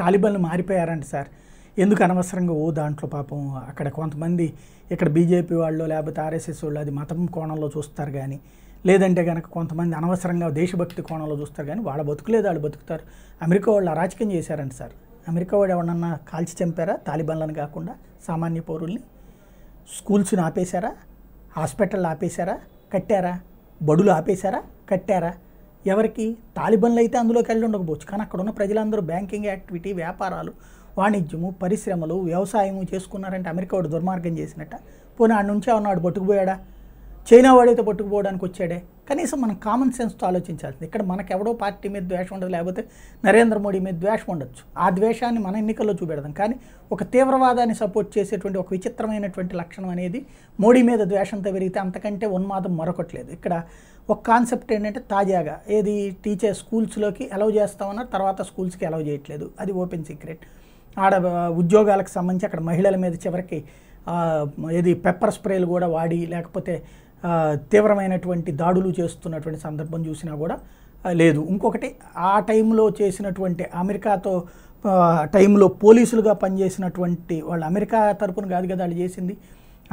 తాలిబన్లు మారిపోయారంట sir ఎందుకు అనవసరంగా ఓ దాంట్లో పాపం అక్కడ కొంతమంది ఇక్కడ బీజేపీ వాళ్ళు లేకపోతే ఆర్ఎస్ఎస్ వాళ్ళు అది మతం కోణంలో చూస్తారు కానీ లేదంటే కనుక కొంతమంది అనవసరంగా దేశభక్తి కోణంలో చూస్తారు కానీ వాళ్ళ బతుకులేదు వాళ్ళు బతుకుతారు అమెరికా వాళ్ళు అరాచకం చేశారంట సార్ అమెరికా వాడు ఎవరన్నా కాల్చి చంపారా తాలిబాన్లను కాకుండా సామాన్య పౌరుల్ని స్కూల్స్ని ఆపేశారా హాస్పిటల్ ఆపేశారా కట్టారా బడులు ఆపేశారా కట్టారా ఎవరికి తాలిబన్లు అయితే అందులోకి వెళ్ళి ఉండకపోవచ్చు కానీ అక్కడ ఉన్న ప్రజలందరూ బ్యాంకింగ్ యాక్టివిటీ వ్యాపారాలు వాణిజ్యము పరిశ్రమలు వ్యవసాయము చేసుకున్నారంటే అమెరికా వాడు దుర్మార్గం చేసినట్ట పోనీ ఆ నుంచి ఏమన్నాడు పట్టుకుపోయాడా చైనా వాడైతే పట్టుకుపోవడానికి వచ్చాడే కనీసం మనం కామన్ సెన్స్తో ఆలోచించాల్సింది ఇక్కడ మనకెవడో పార్టీ మీద ద్వేషం ఉండదు లేకపోతే నరేంద్ర మోడీ మీద ద్వేషం ఉండొచ్చు ఆ ద్వేషాన్ని మన ఎన్నికల్లో చూపెడదాం కానీ ఒక తీవ్రవాదాన్ని సపోర్ట్ చేసేటువంటి ఒక విచిత్రమైనటువంటి లక్షణం అనేది మోడీ మీద ద్వేషంతో పెరిగితే అంతకంటే ఉన్మాదం మరొకట్లేదు ఇక్కడ ఒక కాన్సెప్ట్ ఏంటంటే తాజాగా ఏది టీచర్ స్కూల్స్లోకి అలౌ చేస్తామన్నారు తర్వాత స్కూల్స్కి అలౌ చేయట్లేదు అది ఓపెన్ సీక్రెట్ ఆడ ఉద్యోగాలకు సంబంధించి అక్కడ మహిళల మీద చివరికి ఏది పెప్పర్ స్ప్రేలు కూడా వాడి లేకపోతే తీవ్రమైనటువంటి దాడులు చేస్తున్నటువంటి సందర్భం చూసినా కూడా లేదు ఇంకొకటి ఆ టైంలో చేసినటువంటి అమెరికాతో టైంలో పోలీసులుగా పనిచేసినటువంటి వాళ్ళు అమెరికా తరపున కాదు కదా వాళ్ళు చేసింది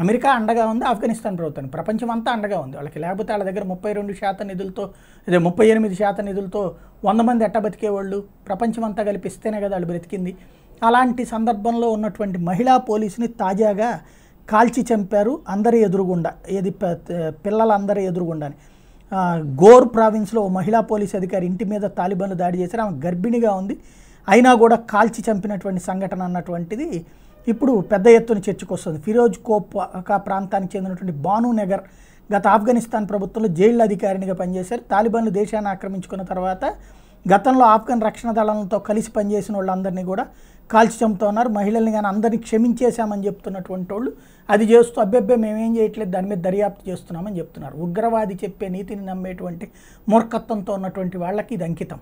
అమెరికా అండగా ఉంది ఆఫ్ఘనిస్తాన్ ప్రభుత్వం ప్రపంచం అంతా అండగా ఉంది వాళ్ళకి లేకపోతే వాళ్ళ దగ్గర ముప్పై రెండు శాతం నిధులతో అదే ముప్పై ఎనిమిది శాతం నిధులతో వంద మంది ఎట్ట బతికేవాళ్ళు ప్రపంచం అంతా కలిపిస్తేనే కదా వాళ్ళు బ్రతికింది అలాంటి సందర్భంలో ఉన్నటువంటి మహిళా పోలీసుని తాజాగా కాల్చి చంపారు అందరి ఎదురుగుండా ఏది పిల్లలందరి ఎదురుగుండని గోర్ ప్రావిన్స్లో మహిళా పోలీస్ అధికారి ఇంటి మీద తాలిబన్లు దాడి చేశారు ఆమె గర్భిణిగా ఉంది అయినా కూడా కాల్చి చంపినటువంటి సంఘటన అన్నటువంటిది ఇప్పుడు పెద్ద ఎత్తున చర్చకొస్తుంది ఫిరోజ్ కోపా ప్రాంతానికి చెందినటువంటి బాను నగర్ గత ఆఫ్ఘనిస్తాన్ ప్రభుత్వంలో జైళ్ళ అధికారినిగా పనిచేశారు తాలిబన్లు దేశాన్ని ఆక్రమించుకున్న తర్వాత గతంలో ఆఫ్ఘన్ రక్షణ దళాలతో కలిసి పనిచేసిన వాళ్ళందరినీ కూడా కాల్చి చంపుతా ఉన్నారు మహిళల్ని కానీ అందరినీ క్షమించేశామని చెప్తున్నటువంటి వాళ్ళు అది చేస్తూ అభ్యభ్య మేమేం చేయట్లేదు దాని మీద దర్యాప్తు చేస్తున్నామని చెప్తున్నారు ఉగ్రవాది చెప్పే నీతిని నమ్మేటువంటి మూర్ఖత్వంతో ఉన్నటువంటి వాళ్ళకి ఇది అంకితం